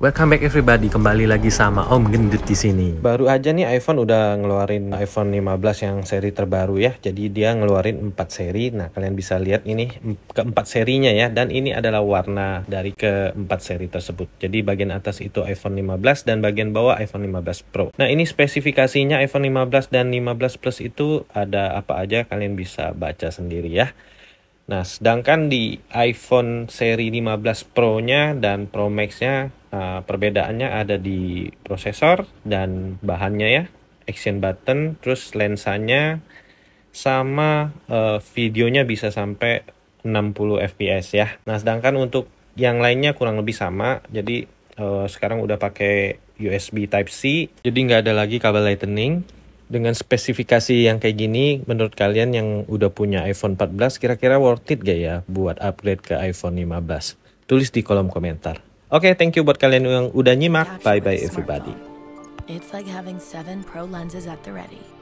Welcome back everybody, kembali lagi sama Om Gendut di sini. Baru aja nih iPhone udah ngeluarin iPhone 15 yang seri terbaru ya. Jadi dia ngeluarin 4 seri. Nah, kalian bisa lihat ini keempat serinya ya dan ini adalah warna dari keempat seri tersebut. Jadi bagian atas itu iPhone 15 dan bagian bawah iPhone 15 Pro. Nah, ini spesifikasinya iPhone 15 dan 15 Plus itu ada apa aja kalian bisa baca sendiri ya. Nah, sedangkan di iPhone seri 15 Pro-nya dan Pro Max-nya uh, perbedaannya ada di prosesor dan bahannya ya, action button, terus lensanya sama uh, videonya bisa sampai 60 fps ya. Nah, sedangkan untuk yang lainnya kurang lebih sama. Jadi uh, sekarang udah pakai USB Type C, jadi nggak ada lagi kabel Lightning dengan spesifikasi yang kayak gini menurut kalian yang udah punya iPhone 14 kira-kira worth it gak ya buat upgrade ke iPhone 15? Tulis di kolom komentar. Oke, okay, thank you buat kalian yang udah nyimak. Bye bye everybody. It's like having seven pro lenses at the ready.